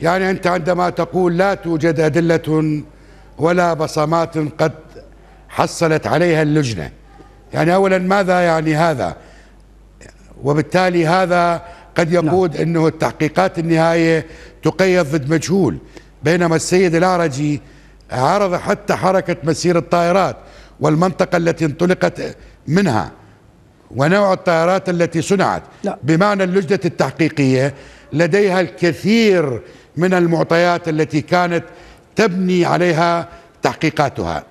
يعني أنت عندما تقول لا توجد أدلة ولا بصمات قد حصلت عليها اللجنة يعني أولا ماذا يعني هذا وبالتالي هذا قد نعم. يقود نعم. أنه التحقيقات النهائية تقيد ضد مجهول بينما السيد العرجي عرض حتى حركة مسير الطائرات والمنطقة التي انطلقت منها ونوع الطائرات التي صنعت لا. بمعنى اللجنة التحقيقية لديها الكثير من المعطيات التي كانت تبني عليها تحقيقاتها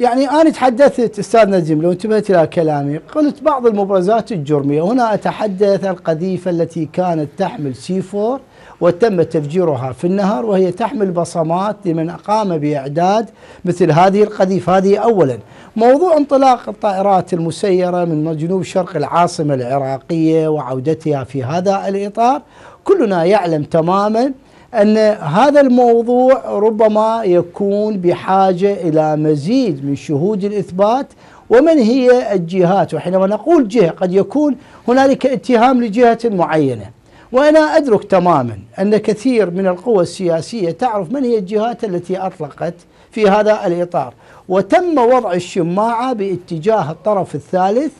يعني أنا تحدثت أستاذ نجم لو انتبهت إلى كلامي قلت بعض المبرزات الجرمية هنا أتحدث القذيفة التي كانت تحمل سي 4 وتم تفجيرها في النهر وهي تحمل بصمات لمن قام بإعداد مثل هذه القذيفة هذه أولا موضوع انطلاق الطائرات المسيرة من جنوب شرق العاصمة العراقية وعودتها في هذا الإطار كلنا يعلم تماما أن هذا الموضوع ربما يكون بحاجة إلى مزيد من شهود الإثبات ومن هي الجهات وحينما نقول جهة قد يكون هنالك اتهام لجهة معينة وأنا أدرك تماما أن كثير من القوى السياسية تعرف من هي الجهات التي أطلقت في هذا الإطار وتم وضع الشماعة باتجاه الطرف الثالث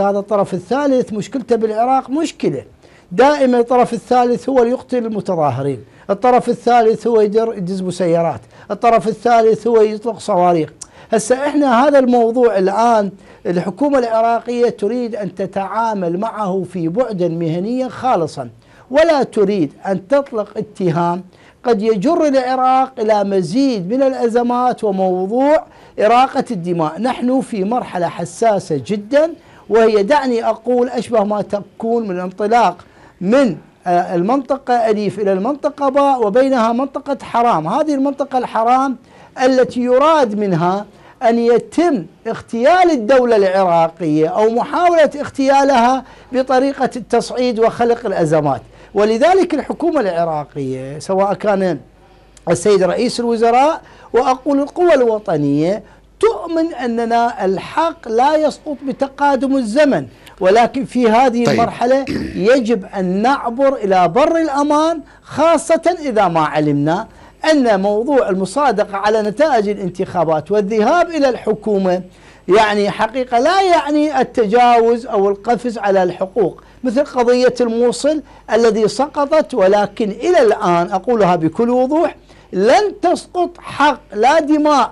هذا الطرف الثالث مشكلته بالعراق مشكله دائما الطرف الثالث هو اللي يقتل المتظاهرين الطرف الثالث هو يدز مسيرات الطرف الثالث هو يطلق صواريخ هسه احنا هذا الموضوع الان الحكومه العراقيه تريد ان تتعامل معه في بعدا مهنيا خالصا ولا تريد ان تطلق اتهام قد يجر العراق الى مزيد من الازمات وموضوع اراقه الدماء، نحن في مرحله حساسه جدا وهي دعني اقول اشبه ما تكون من انطلاق من آه، المنطقة أليف إلى المنطقة باء وبينها منطقة حرام هذه المنطقة الحرام التي يراد منها أن يتم اغتيال الدولة العراقية أو محاولة اغتيالها بطريقة التصعيد وخلق الأزمات ولذلك الحكومة العراقية سواء كان السيد رئيس الوزراء وأقول القوى الوطنية تؤمن أننا الحق لا يسقط بتقادم الزمن ولكن في هذه طيب. المرحلة يجب أن نعبر إلى بر الأمان خاصة إذا ما علمنا أن موضوع المصادقة على نتائج الانتخابات والذهاب إلى الحكومة يعني حقيقة لا يعني التجاوز أو القفز على الحقوق مثل قضية الموصل الذي سقطت ولكن إلى الآن أقولها بكل وضوح لن تسقط حق لا دماء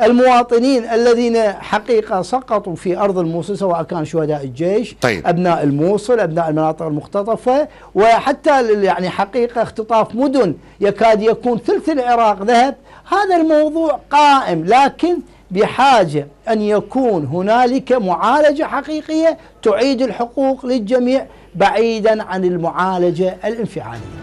المواطنين الذين حقيقة سقطوا في أرض الموصل سواء كان شهداء الجيش طيب. أبناء الموصل أبناء المناطق المختطفة وحتى يعني حقيقة اختطاف مدن يكاد يكون ثلث العراق ذهب هذا الموضوع قائم لكن بحاجة أن يكون هنالك معالجة حقيقية تعيد الحقوق للجميع بعيدا عن المعالجة الانفعالية